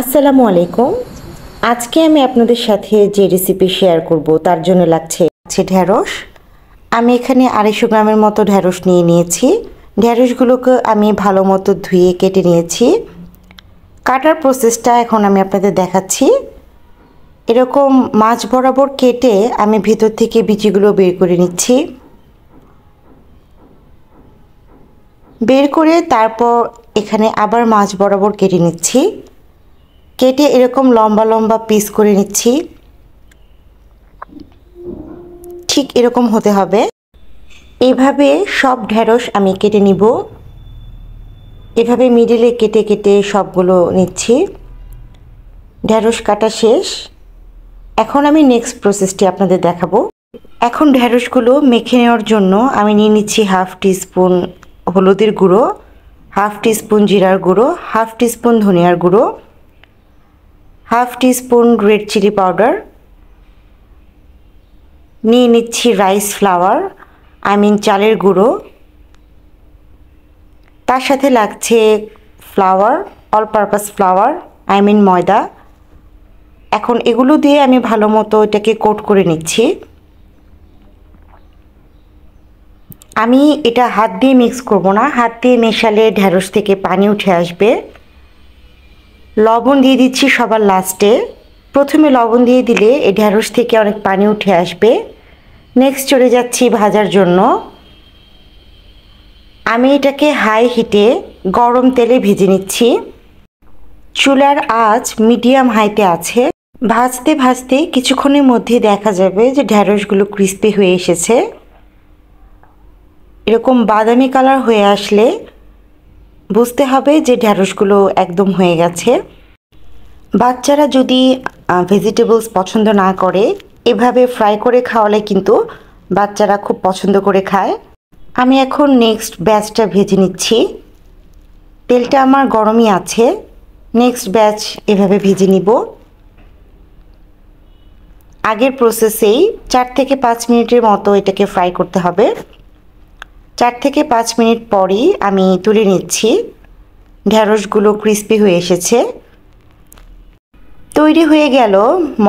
আসসালামু আলাইকুম আজকে আমি আপনাদের সাথে যে রেসিপি শেয়ার করব তার জন্য লাগছে আছে ঢ্যাঁড়স আমি এখানে আড়াইশো গ্রামের মতো ঢ্যাঁড়স নিয়ে নিয়েছি ঢ্যাঁড়সগুলোকে আমি ভালো মতো ধুয়ে কেটে নিয়েছি কাটার প্রসেসটা এখন আমি আপনাদের দেখাচ্ছি এরকম মাছ বরাবর কেটে আমি ভিতর থেকে বিচিগুলো বের করে নিচ্ছি বের করে তারপর এখানে আবার মাছ বরাবর কেটে নিচ্ছি কেটে এরকম লম্বা লম্বা পিস করে নিচ্ছি ঠিক এরকম হতে হবে এভাবে সব ঢ্যাঁড়স আমি কেটে নিব এভাবে মিডিলে কেটে কেটে সবগুলো নিচ্ছি ঢেঁড়স কাটা শেষ এখন আমি নেক্সট প্রসেসটি আপনাদের দেখাবো এখন ঢ্যাঁড়সগুলো মেখে নেওয়ার জন্য আমি নিয়ে নিচ্ছি হাফ টিস্পুন হলুদের গুঁড়ো হাফ টিস্পুন জিরার গুঁড়ো হাফ টিস্পুন ধনিয়ার গুঁড়ো half spoon red chilli powder নিয়ে নিচ্ছি রাইস ফ্লাওয়ার আই মিন চালের গুঁড়ো তার সাথে লাগছে flour all purpose flour I mean ময়দা এখন এগুলো দিয়ে আমি ভালো মতো এটাকে কোট করে নিচ্ছি আমি এটা হাত দিয়ে মিক্স করব না হাত দিয়ে মেশালে ঢ্যাঁড়স থেকে পানি উঠে আসবে লবণ দিয়ে দিচ্ছি সবার লাস্টে প্রথমে লবণ দিয়ে দিলে এই ঢ্যাঁড়স থেকে অনেক পানি উঠে আসবে নেক্সট চলে যাচ্ছি ভাজার জন্য আমি এটাকে হাই হিটে গরম তেলে ভেজে নিচ্ছি চুলার আঁচ মিডিয়াম হাইতে আছে ভাজতে ভাজতে কিছুক্ষণের মধ্যে দেখা যাবে যে ঢ্যাঁড়সগুলো ক্রিস্পি হয়ে এসেছে এরকম বাদামি কালার হয়ে আসলে বুঝতে হবে যে ঢ্যাঁড়সগুলো একদম হয়ে গেছে বাচ্চারা যদি ভেজিটেবলস পছন্দ না করে এভাবে ফ্রাই করে খাওয়ালে কিন্তু বাচ্চারা খুব পছন্দ করে খায় আমি এখন নেক্সট ব্যাচটা ভেজে নিচ্ছি তেলটা আমার গরমই আছে নেক্সট ব্যাচ এভাবে ভেজে নিব আগের প্রসেসেই চার থেকে পাঁচ মিনিটের মতো এটাকে ফ্রাই করতে হবে চার থেকে পাঁচ মিনিট পরই আমি তুলে নিচ্ছি ঢ্যাঁড়সগুলো ক্রিস্পি হয়ে এসেছে তৈরি হয়ে গেল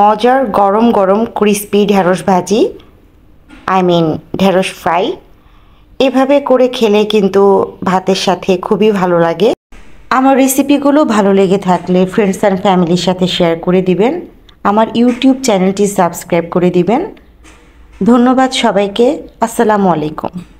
মজার গরম গরম ক্রিস্পি ঢ্যাঁড়স ভাজি আই মিন ঢ্যাঁড়স ফ্রাই এভাবে করে খেলে কিন্তু ভাতের সাথে খুবই ভালো লাগে আমার রেসিপিগুলো ভালো লেগে থাকলে ফ্রেন্ডস অ্যান্ড ফ্যামিলির সাথে শেয়ার করে দিবেন আমার ইউটিউব চ্যানেলটি সাবস্ক্রাইব করে দিবেন ধন্যবাদ সবাইকে আসসালামু আলাইকুম